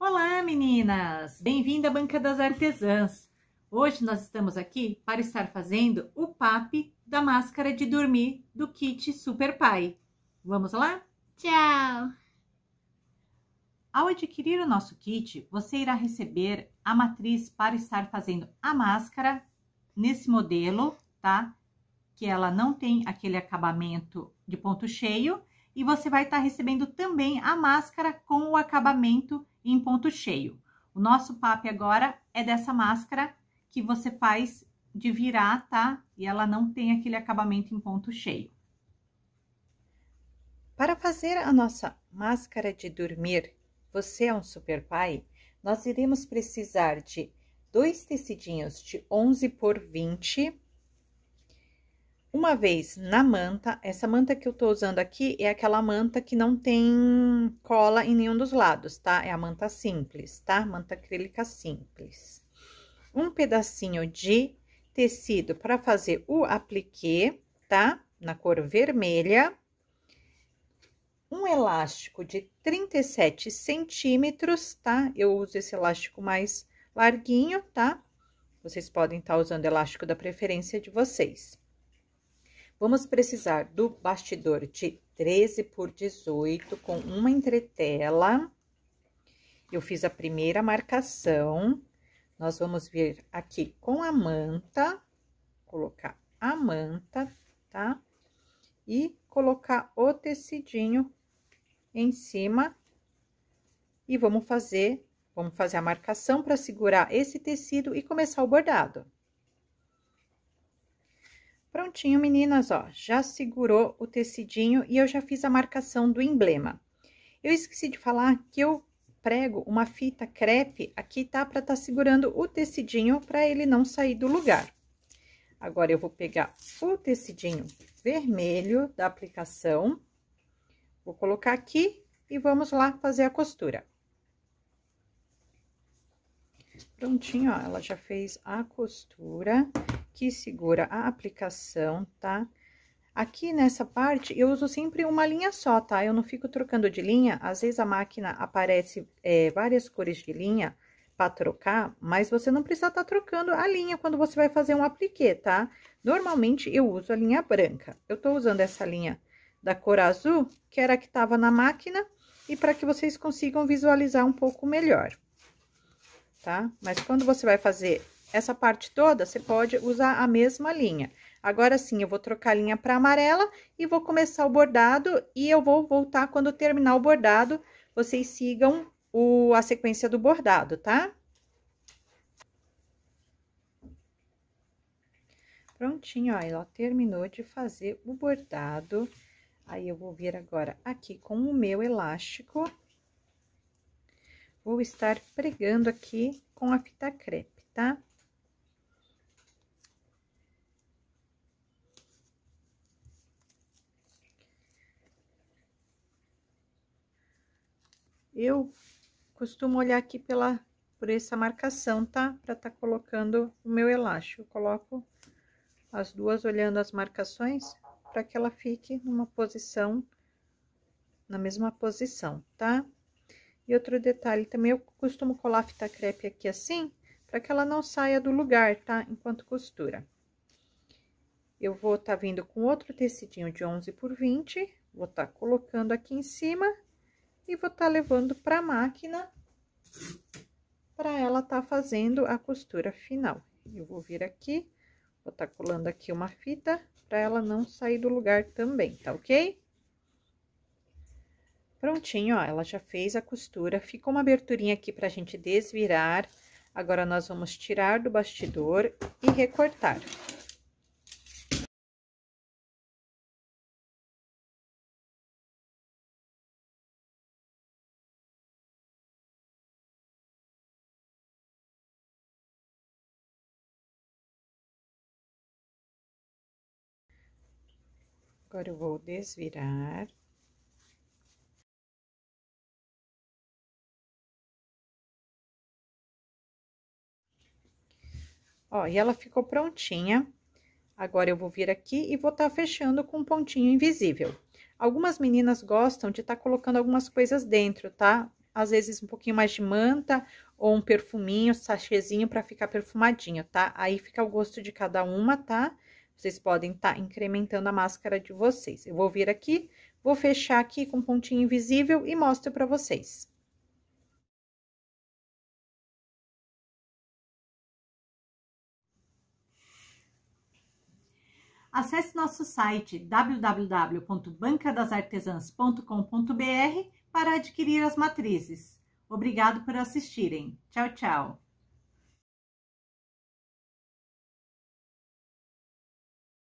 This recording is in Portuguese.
Olá, meninas! Bem-vinda à Banca das Artesãs! Hoje nós estamos aqui para estar fazendo o PAP da máscara de dormir do kit Super Pai. Vamos lá? Tchau! Ao adquirir o nosso kit, você irá receber a matriz para estar fazendo a máscara nesse modelo, tá? Que ela não tem aquele acabamento de ponto cheio. E você vai estar recebendo também a máscara com o acabamento em ponto cheio. O nosso papo agora é dessa máscara que você faz de virar, tá? E ela não tem aquele acabamento em ponto cheio. Para fazer a nossa máscara de dormir, você é um super pai, nós iremos precisar de dois tecidinhos de 11 por 20 uma vez na manta, essa manta que eu tô usando aqui é aquela manta que não tem cola em nenhum dos lados, tá? É a manta simples, tá? Manta acrílica simples. Um pedacinho de tecido para fazer o aplique, tá? Na cor vermelha. Um elástico de 37 centímetros, tá? Eu uso esse elástico mais larguinho, tá? Vocês podem estar tá usando elástico da preferência de vocês Vamos precisar do bastidor de 13 por 18 com uma entretela. Eu fiz a primeira marcação. Nós vamos vir aqui com a manta, colocar a manta, tá? E colocar o tecidinho em cima. E vamos fazer, vamos fazer a marcação para segurar esse tecido e começar o bordado. Prontinho, meninas, ó, já segurou o tecidinho e eu já fiz a marcação do emblema. Eu esqueci de falar que eu prego uma fita crepe aqui, tá? Pra tá segurando o tecidinho pra ele não sair do lugar. Agora, eu vou pegar o tecidinho vermelho da aplicação, vou colocar aqui e vamos lá fazer a costura. Prontinho, ó, ela já fez a costura que segura a aplicação, tá? Aqui nessa parte, eu uso sempre uma linha só, tá? Eu não fico trocando de linha, às vezes a máquina aparece é, várias cores de linha para trocar, mas você não precisa estar tá trocando a linha quando você vai fazer um aplique, tá? Normalmente, eu uso a linha branca. Eu tô usando essa linha da cor azul, que era a que tava na máquina, e para que vocês consigam visualizar um pouco melhor, tá? Mas quando você vai fazer essa parte toda, você pode usar a mesma linha. Agora sim, eu vou trocar a linha para amarela e vou começar o bordado e eu vou voltar quando terminar o bordado. Vocês sigam o, a sequência do bordado, tá? Prontinho, ó, ela terminou de fazer o bordado. Aí, eu vou vir agora aqui com o meu elástico. Vou estar pregando aqui com a fita crepe, tá? Eu costumo olhar aqui pela por essa marcação, tá? Para tá colocando o meu elástico. Eu coloco as duas olhando as marcações para que ela fique numa posição, na mesma posição, tá? E outro detalhe também, eu costumo colar fita crepe aqui assim, para que ela não saia do lugar, tá? Enquanto costura. Eu vou tá vindo com outro tecidinho de 11 por 20, vou tá colocando aqui em cima e vou estar tá levando para a máquina para ela estar tá fazendo a costura final. Eu vou vir aqui, vou estar tá colando aqui uma fita para ela não sair do lugar também, tá ok? Prontinho, ó, ela já fez a costura, ficou uma aberturinha aqui para a gente desvirar. Agora, nós vamos tirar do bastidor e recortar. Agora eu vou desvirar. Ó, e ela ficou prontinha. Agora eu vou vir aqui e vou estar tá fechando com um pontinho invisível. Algumas meninas gostam de estar tá colocando algumas coisas dentro, tá? Às vezes um pouquinho mais de manta ou um perfuminho, sachêzinho para ficar perfumadinho, tá? Aí fica o gosto de cada uma, tá? Tá? Vocês podem estar tá incrementando a máscara de vocês. Eu vou vir aqui, vou fechar aqui com um pontinho invisível e mostro para vocês. Acesse nosso site www.bancadasartesãs.com.br para adquirir as matrizes. Obrigado por assistirem. Tchau, tchau.